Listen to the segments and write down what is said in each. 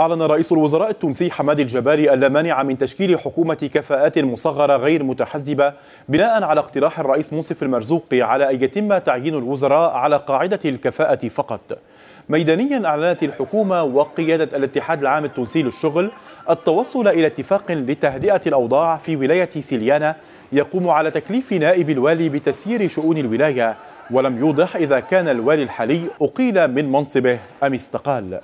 أعلن رئيس الوزراء التونسي حمادي الجباري ألا مانع من تشكيل حكومة كفاءات مصغرة غير متحزبة بناء على اقتراح الرئيس منصف المرزوقي على أن يتم تعيين الوزراء على قاعدة الكفاءة فقط ميدانيا أعلنت الحكومة وقيادة الاتحاد العام التونسي للشغل التوصل إلى اتفاق لتهدئة الأوضاع في ولاية سيليانا يقوم على تكليف نائب الوالي بتسيير شؤون الولاية ولم يوضح إذا كان الوالي الحالي أقيل من منصبه أم استقال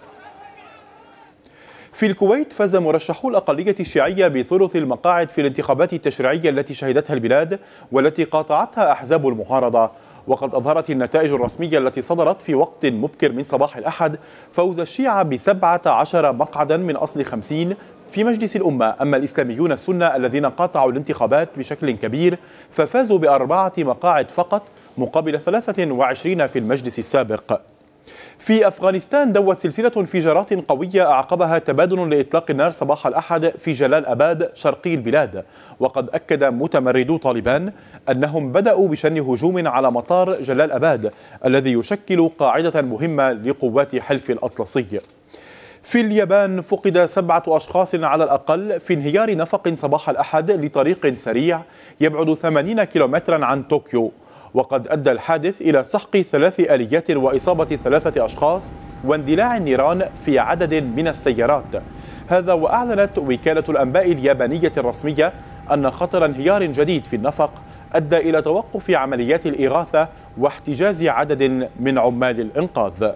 في الكويت فاز مرشحو الأقلية الشيعية بثلث المقاعد في الانتخابات التشريعية التي شهدتها البلاد والتي قاطعتها أحزاب المعارضة وقد أظهرت النتائج الرسمية التي صدرت في وقت مبكر من صباح الأحد فوز الشيعة بسبعة عشر مقعدا من أصل خمسين في مجلس الأمة أما الإسلاميون السنة الذين قاطعوا الانتخابات بشكل كبير ففازوا بأربعة مقاعد فقط مقابل 23 في المجلس السابق في أفغانستان دوت سلسلة انفجارات قوية أعقبها تبادل لإطلاق النار صباح الأحد في جلال أباد شرقي البلاد وقد أكد متمردو طالبان أنهم بدأوا بشن هجوم على مطار جلال أباد الذي يشكل قاعدة مهمة لقوات حلف الأطلسي في اليابان فقد سبعة أشخاص على الأقل في انهيار نفق صباح الأحد لطريق سريع يبعد 80 كيلومترا عن طوكيو وقد أدى الحادث إلى سحق ثلاث آليات وإصابة ثلاثة أشخاص واندلاع النيران في عدد من السيارات هذا وأعلنت وكالة الأنباء اليابانية الرسمية أن خطر انهيار جديد في النفق أدى إلى توقف عمليات الإغاثة واحتجاز عدد من عمال الإنقاذ